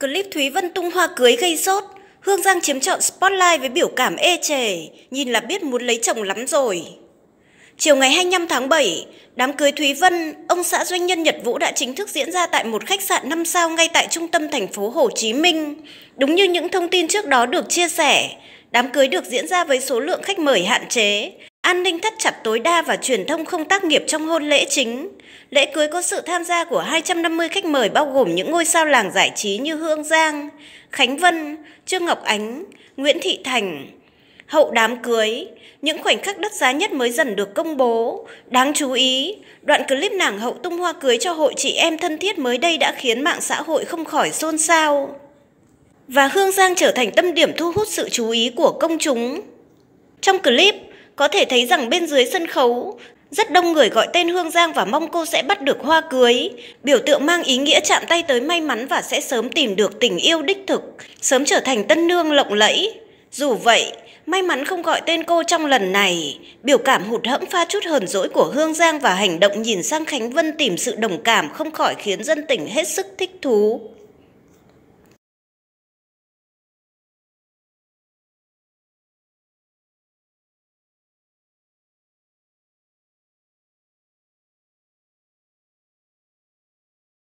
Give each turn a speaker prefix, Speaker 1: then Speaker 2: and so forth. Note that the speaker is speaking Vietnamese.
Speaker 1: Clip Thúy Vân tung hoa cưới gây sốt, Hương Giang chiếm trọn spotlight với biểu cảm ê chề, nhìn là biết muốn lấy chồng lắm rồi. Chiều ngày 25 tháng 7, đám cưới Thúy Vân, ông xã doanh nhân Nhật Vũ đã chính thức diễn ra tại một khách sạn 5 sao ngay tại trung tâm thành phố Hồ Chí Minh. Đúng như những thông tin trước đó được chia sẻ, đám cưới được diễn ra với số lượng khách mời hạn chế, An ninh thắt chặt tối đa và truyền thông không tác nghiệp trong hôn lễ chính. Lễ cưới có sự tham gia của 250 khách mời bao gồm những ngôi sao làng giải trí như Hương Giang, Khánh Vân, Trương Ngọc Ánh, Nguyễn Thị Thành. Hậu đám cưới, những khoảnh khắc đắt giá nhất mới dần được công bố. Đáng chú ý, đoạn clip nàng hậu tung hoa cưới cho hội chị em thân thiết mới đây đã khiến mạng xã hội không khỏi xôn xao. Và Hương Giang trở thành tâm điểm thu hút sự chú ý của công chúng. Trong clip, có thể thấy rằng bên dưới sân khấu, rất đông người gọi tên Hương Giang và mong cô sẽ bắt được hoa cưới. Biểu tượng mang ý nghĩa chạm tay tới may mắn và sẽ sớm tìm được tình yêu đích thực, sớm trở thành tân nương lộng lẫy. Dù vậy, may mắn không gọi tên cô trong lần này. Biểu cảm hụt hẫng pha chút hờn dỗi của Hương Giang và hành động nhìn sang Khánh Vân tìm sự đồng cảm không khỏi khiến dân tình hết sức thích thú.